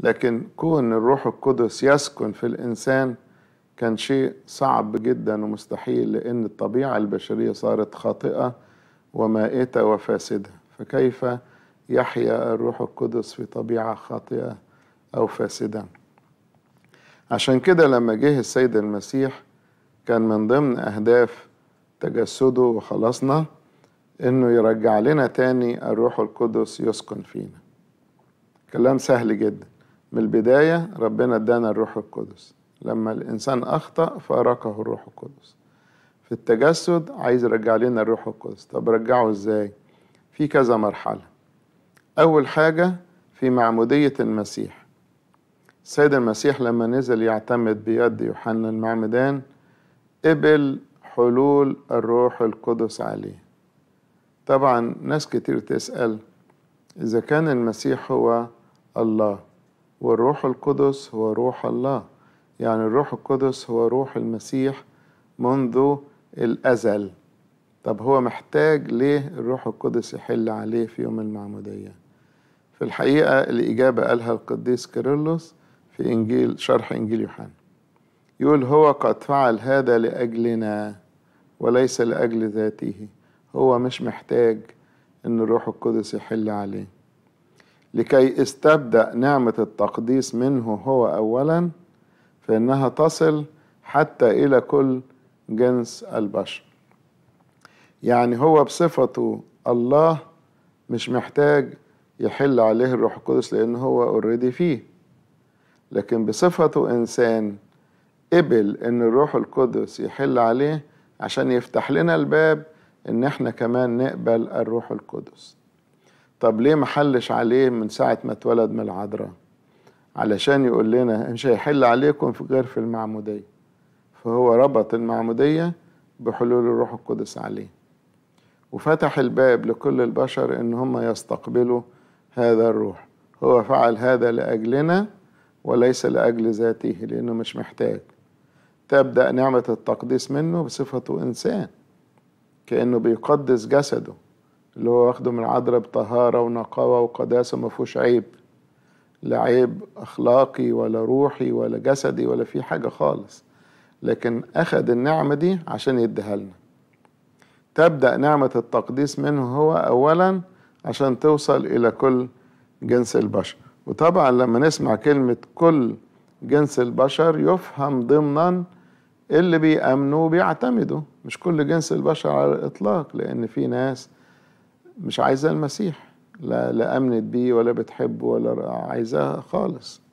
لكن كون الروح القدس يسكن في الإنسان كان شيء صعب جدا ومستحيل لأن الطبيعة البشرية صارت خاطئة ومائتة وفاسدة فكيف يحيا الروح القدس في طبيعة خاطئة أو فاسدة عشان كده لما جه السيد المسيح كان من ضمن أهداف تجسده وخلاصنا إنه يرجع لنا تاني الروح القدس يسكن فينا كلام سهل جدا من البداية ربنا ادانا الروح القدس لما الإنسان أخطأ فأراقه الروح القدس في التجسد عايز يرجع لنا الروح القدس طب رجعه إزاي في كذا مرحلة أول حاجة في معمودية المسيح السيد المسيح لما نزل يعتمد بيد يوحنا المعمدان قبل حلول الروح القدس عليه طبعا ناس كتير تسأل إذا كان المسيح هو الله والروح القدس هو روح الله يعني الروح القدس هو روح المسيح منذ الأزل طب هو محتاج ليه الروح القدس يحل عليه في يوم المعمودية في الحقيقة الإجابة قالها القديس كيرلس في إنجيل شرح إنجيل يوحنا يقول هو قد فعل هذا لأجلنا وليس لأجل ذاته هو مش محتاج إن الروح القدس يحل عليه لكي استبدأ نعمة التقديس منه هو أولا فإنها تصل حتى إلى كل جنس البشر يعني هو بصفته الله مش محتاج يحل عليه الروح القدس لأن هو اوريدي فيه لكن بصفته إنسان قبل إن الروح القدس يحل عليه عشان يفتح لنا الباب إن إحنا كمان نقبل الروح القدس طب ليه محلش عليه من ساعة ما اتولد من العذراء علشان يقول لنا مش هيحل عليكم في غير في المعمودية فهو ربط المعمودية بحلول الروح القدس عليه وفتح الباب لكل البشر ان هم يستقبلوا هذا الروح هو فعل هذا لأجلنا وليس لأجل ذاته لأنه مش محتاج تبدأ نعمة التقديس منه بصفته إنسان كأنه بيقدس جسده اللي هو واخده من العذراء بطهارة ونقاوة وقداسة ما فيهوش عيب لا عيب أخلاقي ولا روحي ولا جسدي ولا في حاجة خالص لكن أخذ النعمة دي عشان يديها لنا تبدأ نعمة التقديس منه هو أولا عشان توصل إلى كل جنس البشر وطبعا لما نسمع كلمة كل جنس البشر يفهم ضمنا اللي بيأمنوا وبيعتمدوا مش كل جنس البشر على الإطلاق لأن في ناس مش عايزة المسيح لا لا امنت بيه ولا بتحبه ولا عايزاه خالص